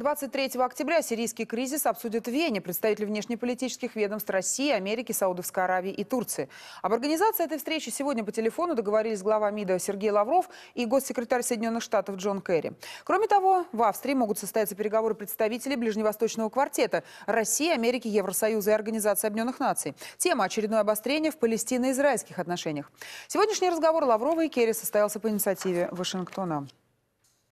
23 октября сирийский кризис обсудят в Вене представители внешнеполитических ведомств России, Америки, Саудовской Аравии и Турции. Об организации этой встречи сегодня по телефону договорились глава МИДа Сергей Лавров и госсекретарь Соединенных Штатов Джон Керри. Кроме того, в Австрии могут состояться переговоры представителей Ближневосточного квартета России, Америки, Евросоюза и Организации Объединенных Наций. Тема – очередное обострение в палестино-израильских отношениях. Сегодняшний разговор Лаврова и Керри состоялся по инициативе Вашингтона.